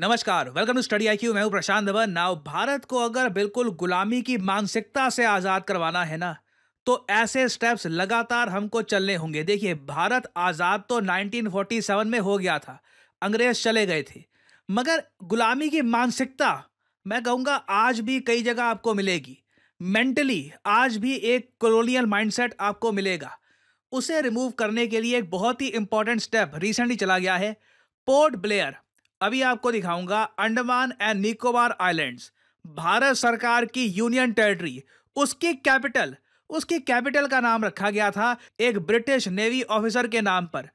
नमस्कार welcome to study I Q मैं हूं प्रशांत धवन नाव भारत को अगर बिल्कुल गुलामी की मानसिकता से आज़ाद करवाना है ना तो ऐसे स्टेप्स लगातार हमको चलने होंगे देखिए भारत आज़ाद तो 1947 में हो गया था अंग्रेज चले गए थे मगर गुलामी की मानसिकता मैं कहूँगा आज भी कई जगह आपको मिलेगी मेंटली आज भी एक कॉलोनियल माइंडसेट आपको मिलेगा उसे रिमूव करने के लिए एक बहुत ही इंपॉर्टेंट स्टेप रिसेंटली चला गया है पोर्ट ब्लेयर अभी आपको दिखाऊंगा अंडमान एंड निकोबार आइलैंड्स भारत सरकार की यूनियन टेरिटरी उसकी कैपिटल उसकी कैपिटल का नाम रखा गया था एक ब्रिटिश नेवी ऑफिसर के नाम पर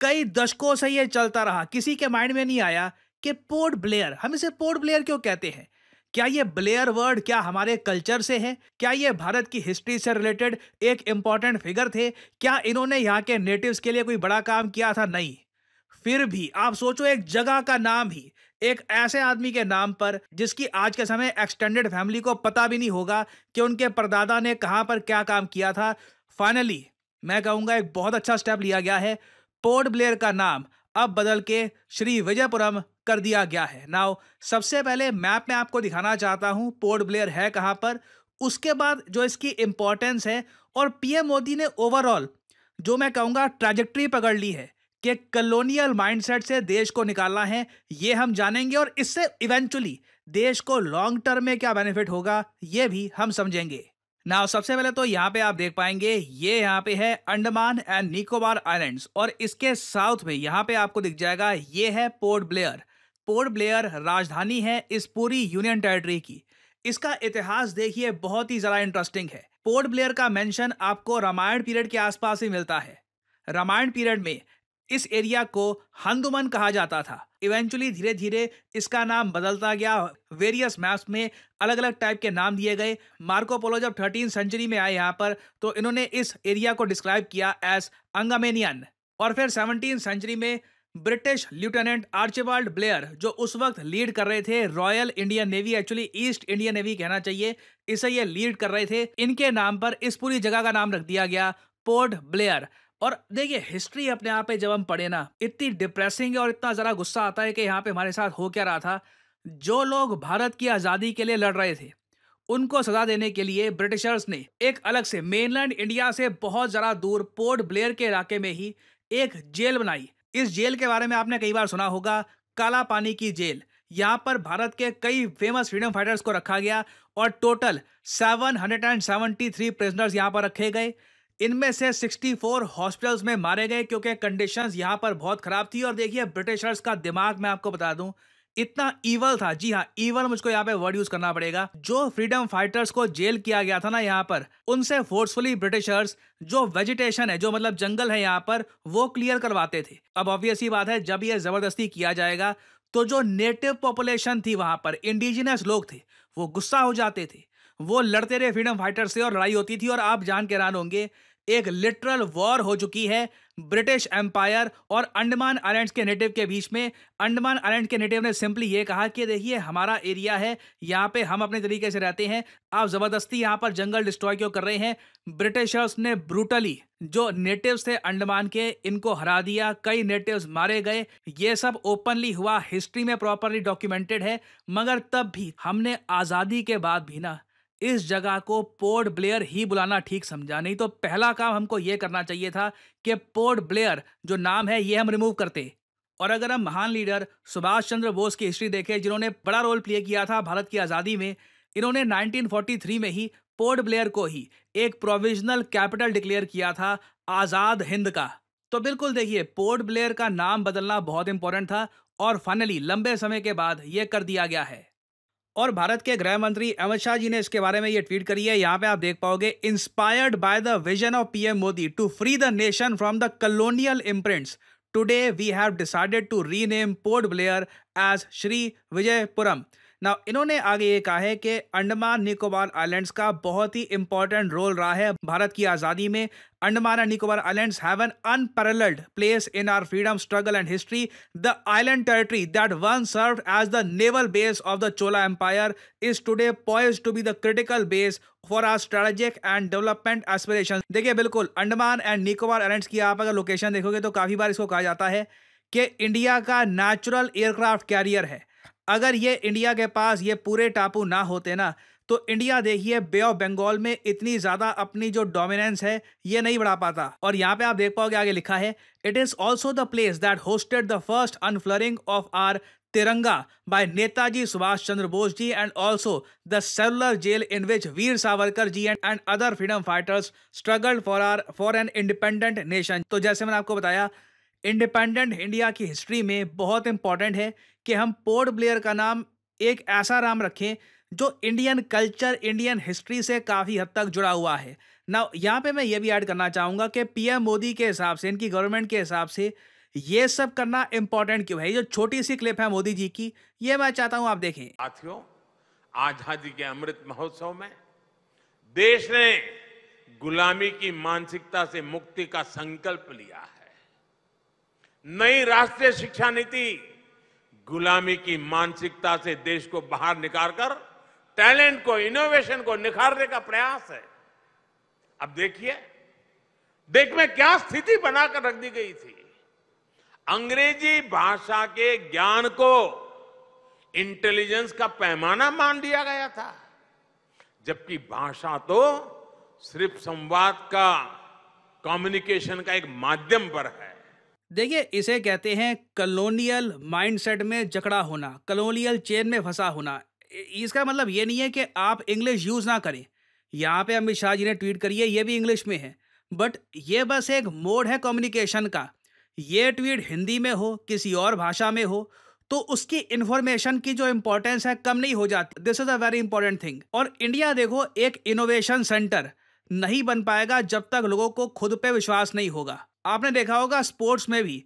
कई दशकों से यह चलता रहा किसी के माइंड में नहीं आया कि पोर्ट ब्लेयर हम इसे पोर्ट ब्लेयर क्यों कहते हैं क्या ये ब्लेयर वर्ड क्या हमारे कल्चर से है क्या ये भारत की हिस्ट्री से रिलेटेड एक इम्पॉर्टेंट फिगर थे क्या इन्होंने यहाँ के नेटिव्स के लिए कोई बड़ा काम किया था नहीं फिर भी आप सोचो एक जगह का नाम ही एक ऐसे आदमी के नाम पर जिसकी आज के समय एक्सटेंडेड फैमिली को पता भी नहीं होगा कि उनके परदादा ने कहाँ पर क्या काम किया था फाइनली मैं कहूँगा एक बहुत अच्छा स्टेप लिया गया है पोर्ट ब्लेयर का नाम अब बदल के श्री विजयपुरम कर दिया गया है नाउ सबसे पहले मैप में आपको दिखाना चाहता हूँ पोर्ट ब्लेयर है कहाँ पर उसके बाद जो इसकी इम्पोर्टेंस है और पीएम मोदी ने ओवरऑल जो मैं कहूँगा ट्रैजेक्ट्री पकड़ ली है कि कलोनियल माइंडसेट से देश को निकालना है ये हम जानेंगे और इससे इवेंचुअली देश को लॉन्ग टर्म में क्या बेनिफिट होगा ये भी हम समझेंगे ना सबसे पहले तो यहाँ पे आप देख पाएंगे ये यहाँ पे है अंडमान एंड निकोबार आइलैंड्स और इसके साउथ में यहाँ पे आपको दिख जाएगा ये है पोर्ट ब्लेयर पोर्ट ब्लेयर राजधानी है इस पूरी यूनियन टेरिटरी की इसका इतिहास देखिए बहुत ही ज़रा इंटरेस्टिंग है पोर्ट ब्लेयर का मेंशन आपको रामायण पीरियड के आसपास ही मिलता है रामायण पीरियड में इस एरिया को हंदुमन कहा जाता था इवेंचुअली धीरे धीरे इसका नाम बदलता गया वेरियस मैप्स में अलग अलग टाइप के नाम दिए गए मार्कोपोलो जब थर्टीन सेंचुरी में आए यहाँ पर तो इन्होंने इस एरिया को डिस्क्राइब किया एज अंगामेनियन और फिर सेवनटीन सेंचुरी में ब्रिटिश लेफ्टिनेंट आर्चिबाल्ड ब्लेयर जो उस वक्त लीड कर रहे थे royal Indian navy actually east Indian navy कहना चाहिए इसे ये लीड कर रहे थे इनके नाम पर इस पूरी जगह का नाम रख दिया गया पोर्ट ब्लेयर और देखिए हिस्ट्री अपने आप पे जब हम पढ़े ना इतनी डिप्रेसिंग है और इतना ज़रा गुस्सा आता है कि यहाँ पे हमारे साथ हो क्या रहा था जो लोग भारत की आज़ादी के लिए लड़ रहे थे उनको सजा देने के लिए ब्रिटिशर्स ने एक अलग से मेनलैंड इंडिया से बहुत ज़रा दूर पोर्ट ब्लेयर के इलाके में ही एक जेल बनाई इस जेल के बारे में आपने कई बार सुना होगा काला पानी की जेल यहाँ पर भारत के कई फेमस फ्रीडम फाइटर्स को रखा गया और टोटल 773 प्रिजनर्स यहाँ पर रखे गए इनमें से 64 हॉस्पिटल्स में मारे गए क्योंकि कंडीशंस यहां पर बहुत खराब थी और देखिए ब्रिटिशर्स का दिमाग मैं आपको बता दूं इतना ईवल था जी हाँ ईवल मुझको यहाँ पे वर्ड यूज करना पड़ेगा जो फ्रीडम फाइटर्स को जेल किया गया था ना यहाँ पर उनसे फोर्सफुली ब्रिटिशर्स जो वेजिटेशन है जो मतलब जंगल है यहाँ पर वो क्लियर करवाते थे अब ऑब्वियस ही बात है जब ये जबरदस्ती किया जाएगा तो जो नेटिव पॉपुलेशन थी वहां पर इंडिजिनस लोग थे वो गुस्सा हो जाते थे वो लड़ते रहे फ्रीडम फाइटर से और लड़ाई होती थी और आप जान के रान होंगे एक लिटरल वॉर हो चुकी है ब्रिटिश एम्पायर और अंडमान आइलैंड्स के नेटिव के बीच में अंडमान आइलैंड के नेटिव ने सिंपली ये कहा कि देखिए हमारा एरिया है यहाँ पे हम अपने तरीके से रहते हैं आप ज़बरदस्ती यहाँ पर जंगल डिस्ट्रॉय क्यों कर रहे हैं ब्रिटिशर्स ने ब्रूटली जो नेटिव्स थे अंडमान के इनको हरा दिया कई नेटिव्स मारे गए ये सब ओपनली हुआ हिस्ट्री में प्रॉपरली डॉक्यूमेंटेड है मगर तब भी हमने आज़ादी के बाद भी ना इस जगह को पोर्ट ब्लेयर ही बुलाना ठीक समझा नहीं तो पहला काम हमको ये करना चाहिए था कि पोर्ट ब्लेयर जो नाम है ये हम रिमूव करते और अगर हम महान लीडर सुभाष चंद्र बोस की हिस्ट्री देखें जिन्होंने बड़ा रोल प्ले किया था भारत की आज़ादी में इन्होंने 1943 में ही पोर्ट ब्लेयर को ही एक प्रोविजनल कैपिटल डिक्लेयर किया था आज़ाद हिंद का तो बिल्कुल देखिए पोर्ट ब्लेयर का नाम बदलना बहुत इंपॉर्टेंट था और फाइनली लंबे समय के बाद ये कर दिया गया है और भारत के गृह मंत्री अमित शाह जी ने इसके बारे में ये ट्वीट करी है यहाँ पे आप देख पाओगे inspired by the vision of PM Modi to free the nation from the colonial imprints today we have decided to rename Port Blair as Shri Vijayapuram now इन्होंने आगे ये कहा है कि अंडमान निकोबार आइलैंड्स का बहुत ही इंपॉर्टेंट रोल रहा है भारत की आज़ादी में Andaman and Nicobar islands have an unparalleled place in our freedom struggle and history the island territory that once served as the naval base of the Chola empire is today poised to be the critical base for our strategic and development aspiration देखिए बिल्कुल Andaman and Nicobar islands की आप अगर location देखोगे तो काफ़ी बार इसको कहा जाता है कि इंडिया का नेचुरल एयरक्राफ्ट कैरियर है अगर ये इंडिया के पास ये पूरे टापू ना होते ना तो इंडिया देखिए बे ऑफ बंगाल में इतनी ज्यादा अपनी जो डोमिनेंस है ये नहीं बढ़ा पाता और यहाँ पे आप देख पाओगे आगे लिखा है it is also the place that hosted the first unfurling of our tiranga by Netaji Subhash Chandra Bose ji and also the cellular jail in which Veer Savarkar ji and and other freedom fighters struggle for our for an independent nation तो जैसे मैंने आपको बताया independent India की history में बहुत important है कि हम पोर्ट ब्लेयर का नाम एक ऐसा नाम रखें जो इंडियन कल्चर इंडियन हिस्ट्री से काफ़ी हद तक जुड़ा हुआ है ना यहाँ पे मैं ये भी ऐड करना चाहूँगा कि पीएम मोदी के हिसाब से इनकी गवर्नमेंट के हिसाब से ये सब करना इम्पोर्टेंट क्यों है ये जो छोटी सी क्लिप है मोदी जी की ये मैं चाहता हूँ आप देखें साथियों आज़ादी के अमृत महोत्सव में देश ने गुलामी की मानसिकता से मुक्ति का संकल्प लिया है नई राष्ट्रीय शिक्षा नीति गुलामी की मानसिकता से देश को बाहर निकालकर टैलेंट को इनोवेशन को निखारने का प्रयास है अब देखिए देश में क्या स्थिति बनाकर रख दी गई थी अंग्रेजी भाषा के ज्ञान को इंटेलिजेंस का पैमाना मान दिया गया था जबकि भाषा तो सिर्फ संवाद का कम्युनिकेशन का एक माध्यम पर है देखिए इसे कहते हैं कलोनियल माइंडसेट में जकड़ा होना कलोनियल चेन में फंसा होना इसका मतलब ये नहीं है कि आप इंग्लिश यूज़ ना करें यहाँ पे अमित शाह जी ने ट्वीट करी है ये भी इंग्लिश में है बट ये बस एक मोड है कम्युनिकेशन का ये ट्वीट हिंदी में हो किसी और भाषा में हो तो उसकी इन्फॉर्मेशन की जो इम्पोर्टेंस है कम नहीं हो जाती this is a very important thing और इंडिया देखो एक इनोवेशन सेंटर नहीं बन पाएगा जब तक लोगों को खुद पे विश्वास नहीं होगा आपने देखा होगा स्पोर्ट्स में भी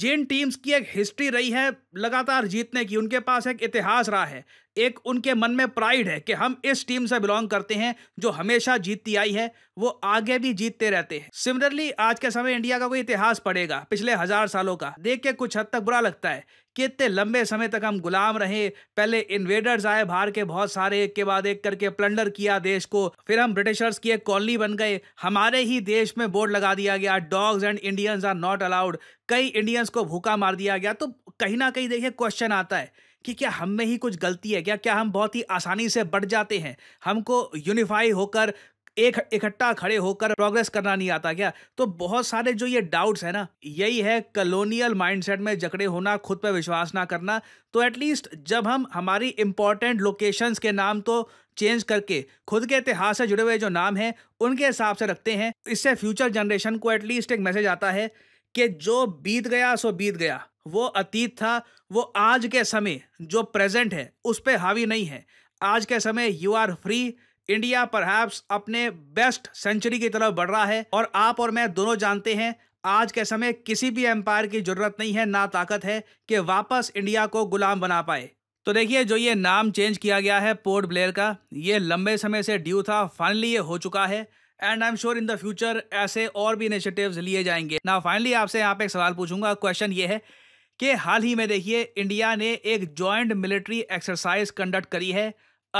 जिन टीम्स की एक हिस्ट्री रही है लगातार जीतने की उनके पास एक इतिहास रहा है एक उनके मन में प्राइड है कि हम इस टीम से बिलोंग करते हैं जो हमेशा जीतती आई है वो आगे भी जीतते रहते हैं सिमिलरली आज के समय इंडिया का कोई इतिहास पड़ेगा पिछले हजार सालों का देख के कुछ हद तक बुरा लगता है कितने लंबे समय तक हम गुलाम रहे पहले इन्वेडर्स आए बाहर के बहुत सारे एक के बाद एक करके प्लंडर किया देश को फिर हम ब्रिटिशर्स की एक कॉलोनी बन गए हमारे ही देश में बोर्ड लगा दिया गया dogs and Indians are not allowed कई इंडियंस को भूखा मार दिया गया तो कहीं ना कहीं देखिए क्वेश्चन आता है कि क्या हम में ही कुछ गलती है क्या क्या हम बहुत ही आसानी से बढ़ जाते हैं हमको यूनिफाई होकर एक इकट्ठा खड़े होकर प्रोग्रेस करना नहीं आता क्या तो बहुत सारे जो ये डाउट्स है ना यही है कलोनियल माइंडसेट में जकड़े होना खुद पर विश्वास ना करना तो एटलीस्ट जब हम हमारी इंपॉर्टेंट लोकेशंस के नाम तो चेंज करके खुद के इतिहास से जुड़े हुए जो नाम हैं उनके हिसाब से रखते हैं इससे फ्यूचर जनरेशन को एटलीस्ट एक मैसेज आता है कि जो बीत गया सो बीत गया वो अतीत था वो आज के समय जो प्रेजेंट है उस पर हावी नहीं है आज के समय you are free India perhaps अपने बेस्ट सेंचुरी की तरफ बढ़ रहा है और आप और मैं दोनों जानते हैं आज के समय किसी भी एम्पायर की जरूरत नहीं है ना ताकत है कि वापस इंडिया को गुलाम बना पाए तो देखिए जो ये नाम चेंज किया गया है पोर्ट ब्लेयर का ये लंबे समय से ड्यू था फाइनली ये हो चुका है and I am sure in the future ऐसे और भी इनिशिएटिव्स लिए जाएंगे ना फाइनली आपसे यहाँ पे एक सवाल पूछूंगा क्वेश्चन ये है कि हाल ही में देखिए इंडिया ने एक ज्वाइंट मिलिट्री एक्सरसाइज कंडक्ट करी है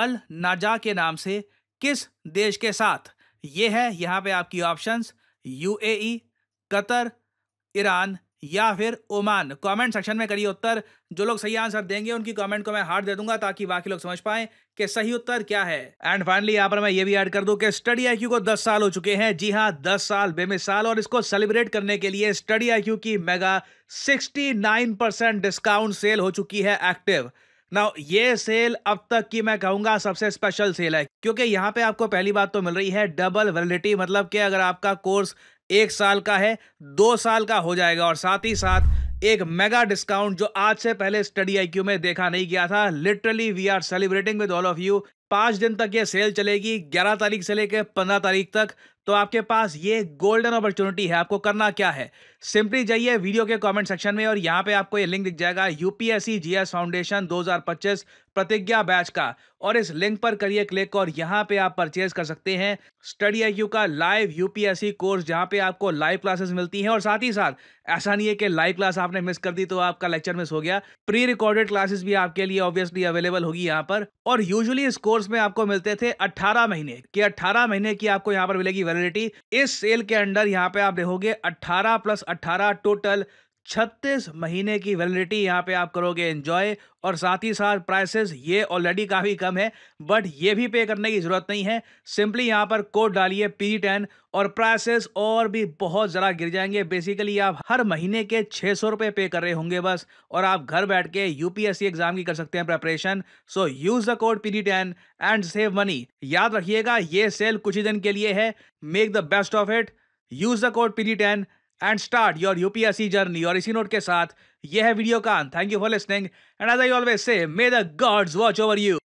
अल नाजा के नाम से किस देश के साथ ये है यहाँ पे आपकी options UAE e, Qatar Iran या फिर ओमान कमेंट सेक्शन में करिए उत्तर जो लोग सही आंसर देंगे उनकी कमेंट को मैं हार्ड दे दूंगा ताकि बाकी लोग समझ पाएं कि सही उत्तर क्या है एंड फाइनली यहाँ पर मैं ये भी ऐड कर दूं कि स्टडी आई को 10 साल हो चुके हैं जी हाँ 10 साल बेमिसाल और इसको सेलिब्रेट करने के लिए स्टडी आई की मेगा सिक्सटी डिस्काउंट सेल हो चुकी है एक्टिव ना ये सेल अब तक की मैं कहूंगा सबसे स्पेशल सेल है क्योंकि यहाँ पे आपको पहली बात तो मिल रही है डबल वैलिडिटी मतलब कि अगर आपका कोर्स एक साल का है दो साल का हो जाएगा और साथ ही साथ एक मेगा डिस्काउंट जो आज से पहले स्टडी आईक्यू में देखा नहीं गया था literally we are celebrating with all of you पांच दिन तक ये सेल चलेगी ग्यारह तारीख से लेकर पंद्रह तारीख तक तो आपके पास ये गोल्डन अपॉर्चुनिटी है आपको करना क्या है सिंपली जाइए वीडियो के कमेंट सेक्शन में और यहाँ पे आपको ये लिंक दिख जाएगा यूपीएससी जीएस फाउंडेशन 2025 प्रतिज्ञा बैच का और इस लिंक पर करिए क्लिक और यहाँ पे आप परचेज कर सकते हैं स्टडी आई का लाइव यूपीएससी कोर्स जहाँ पे आपको लाइव क्लासेस मिलती हैं और साथ ही साथ ऐसा नहीं है कि लाइव क्लास आपने मिस कर दी तो आपका लेक्चर मिस हो गया प्री रिकॉर्डेड क्लासेस भी आपके लिए ऑब्वियसली अवेलेबल होगी यहाँ पर और यूजली इस कोर्स में आपको मिलते थे अट्ठारह महीने की अट्ठारह महीने की आपको यहाँ पर मिलेगी वेलिडिटी इस सेल के अंडर यहाँ पे आप देखोगे अट्ठारह प्लस 18 टोटल 36 महीने की वैलिडिटी यहाँ पे आप करोगे एंजॉय और साथ ही साथ प्राइसेस ये ऑलरेडी काफ़ी कम है बट ये भी पे करने की ज़रूरत नहीं है सिंपली यहाँ पर कोड डालिए पी टेन और प्राइसेस और भी बहुत ज़रा गिर जाएंगे बेसिकली आप हर महीने के छः सौ रुपये पे कर रहे होंगे बस और आप घर बैठ के यूपीएससी एग्जाम की कर सकते हैं preparation so use the code P ten and save money याद रखिएगा ये सेल कुछ ही दिन के लिए है make the best of it use the code P ten and start your UPSC journey और इसी नोट के साथ यह है वीडियो का thank you for listening and as I always say may the gods watch over you